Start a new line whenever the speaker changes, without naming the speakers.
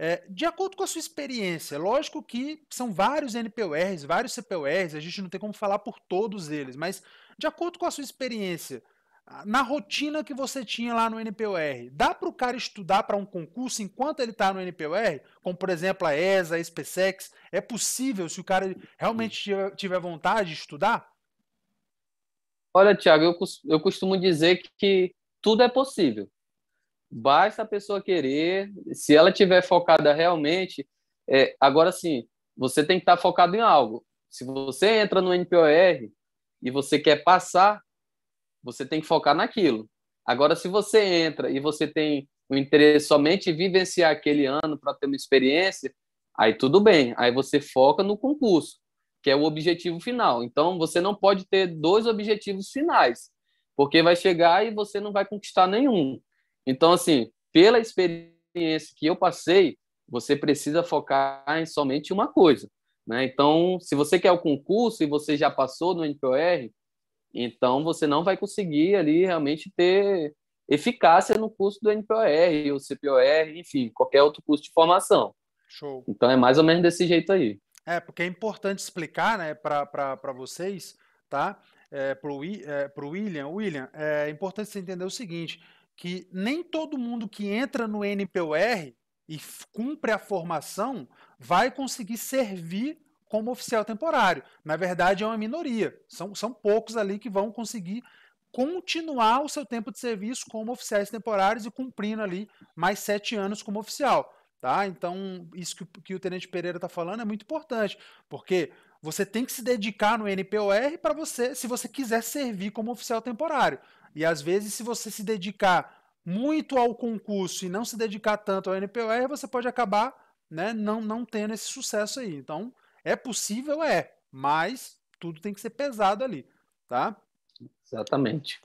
É, de acordo com a sua experiência, lógico que são vários NPRs, vários CPRs, a gente não tem como falar por todos eles, mas de acordo com a sua experiência, na rotina que você tinha lá no NPR, dá para o cara estudar para um concurso enquanto ele está no NPR? Como, por exemplo, a ESA, a SpaceX? É possível, se o cara realmente tiver vontade de estudar?
Olha, Tiago, eu, eu costumo dizer que tudo é possível. Basta a pessoa querer, se ela tiver focada realmente. É, agora sim, você tem que estar tá focado em algo. Se você entra no NPOR e você quer passar, você tem que focar naquilo. Agora, se você entra e você tem o interesse somente em vivenciar aquele ano para ter uma experiência, aí tudo bem. Aí você foca no concurso, que é o objetivo final. Então, você não pode ter dois objetivos finais, porque vai chegar e você não vai conquistar nenhum. Então, assim, pela experiência que eu passei, você precisa focar em somente uma coisa. Né? Então, se você quer o concurso e você já passou no NPOR, então você não vai conseguir ali realmente ter eficácia no curso do NPOR, ou CPOR, enfim, qualquer outro curso de
formação. Show.
Então é mais ou menos desse jeito aí.
É, porque é importante explicar né, para vocês, tá? É, para o é, William. William, é importante você entender o seguinte: que nem todo mundo que entra no NPOR e cumpre a formação vai conseguir servir como oficial temporário. Na verdade, é uma minoria. São, são poucos ali que vão conseguir continuar o seu tempo de serviço como oficiais temporários e cumprindo ali mais sete anos como oficial. Tá? Então, isso que, que o Tenente Pereira está falando é muito importante, porque você tem que se dedicar no NPOR para você, se você quiser servir como oficial temporário. E às vezes, se você se dedicar muito ao concurso e não se dedicar tanto ao NPOR, você pode acabar né, não, não tendo esse sucesso aí. Então, é possível, é, mas tudo tem que ser pesado ali, tá? Exatamente.